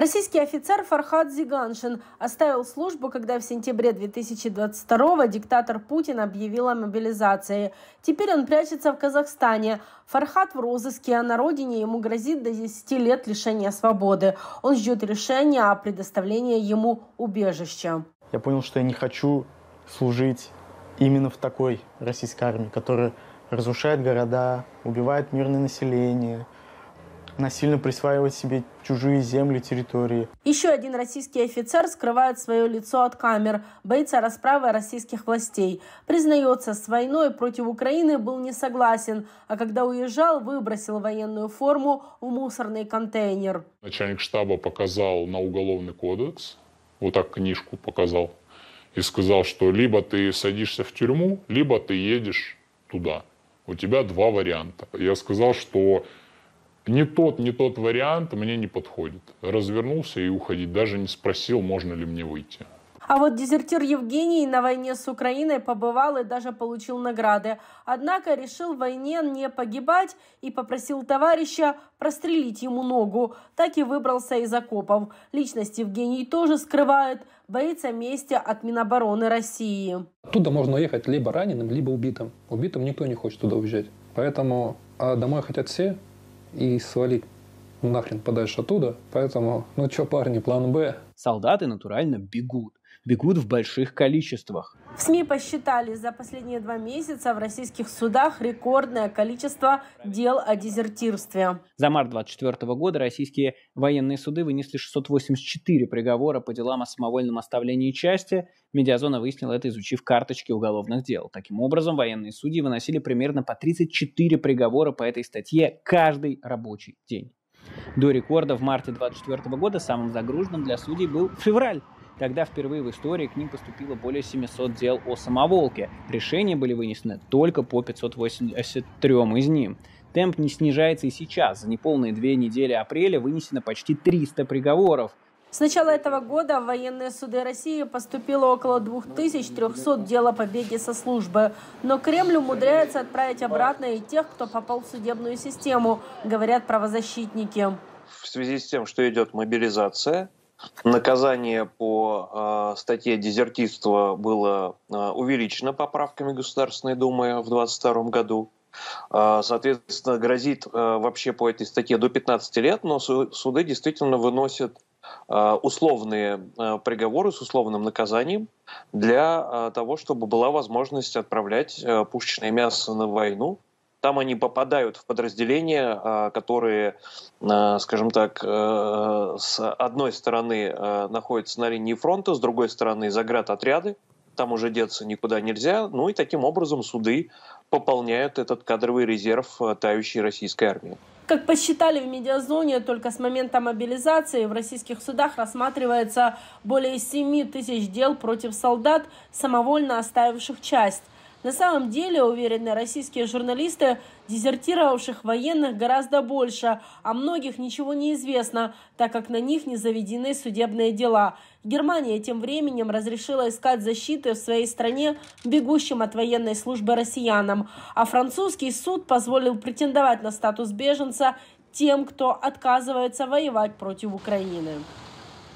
Российский офицер Фархад Зиганшин оставил службу, когда в сентябре 2022 диктатор Путин объявил о мобилизации. Теперь он прячется в Казахстане. Фархад в розыске, а на родине ему грозит до 10 лет лишения свободы. Он ждет решения о предоставлении ему убежища. Я понял, что я не хочу служить именно в такой российской армии, которая разрушает города, убивает мирное население – насильно присваивать себе чужие земли, территории. Еще один российский офицер скрывает свое лицо от камер, боится расправы российских властей. Признается, с войной против Украины был не согласен, а когда уезжал, выбросил военную форму в мусорный контейнер. Начальник штаба показал на уголовный кодекс, вот так книжку показал, и сказал, что либо ты садишься в тюрьму, либо ты едешь туда. У тебя два варианта. Я сказал, что не тот, не тот вариант мне не подходит. Развернулся и уходить, даже не спросил, можно ли мне выйти. А вот дезертир Евгений на войне с Украиной побывал и даже получил награды. Однако решил в войне не погибать и попросил товарища прострелить ему ногу. Так и выбрался из окопов. Личность Евгений тоже скрывает, боится мести от Минобороны России. Туда можно уехать либо раненым, либо убитым. Убитым никто не хочет туда уезжать. Поэтому а домой хотят все, и свалить нахрен подальше оттуда. Поэтому, ну чё, парни, план Б. Солдаты натурально бегут. Бегут в больших количествах. В СМИ посчитали, за последние два месяца в российских судах рекордное количество дел о дезертирстве. За март 2024 года российские военные суды вынесли 684 приговора по делам о самовольном оставлении части. Медиазона выяснила это, изучив карточки уголовных дел. Таким образом, военные судьи выносили примерно по 34 приговора по этой статье каждый рабочий день. До рекорда в марте 2024 года самым загруженным для судей был февраль Тогда впервые в истории к ним поступило более 700 дел о самоволке. Решения были вынесены только по 583 из них. Темп не снижается и сейчас. За неполные две недели апреля вынесено почти 300 приговоров. С начала этого года в военные суды России поступило около 2300 дел о побеге со службы. Но Кремль умудряется отправить обратно и тех, кто попал в судебную систему, говорят правозащитники. В связи с тем, что идет мобилизация, наказание по э, статье дезертирства было э, увеличено поправками Государственной Думы в 2022 году. Э, соответственно, грозит э, вообще по этой статье до 15 лет, но суды действительно выносят э, условные приговоры с условным наказанием для того, чтобы была возможность отправлять пушечное мясо на войну там они попадают в подразделения, а, которые, а, скажем так, э, с одной стороны э, находятся на линии фронта, с другой стороны заград отряды, там уже деться никуда нельзя, ну и таким образом суды пополняют этот кадровый резерв э, тающей российской армии. Как посчитали в медиазоне, только с момента мобилизации в российских судах рассматривается более 7 тысяч дел против солдат, самовольно оставивших часть. На самом деле, уверены российские журналисты, дезертировавших военных гораздо больше, а многих ничего не известно, так как на них не заведены судебные дела. Германия тем временем разрешила искать защиты в своей стране бегущим от военной службы россиянам, а французский суд позволил претендовать на статус беженца тем, кто отказывается воевать против Украины.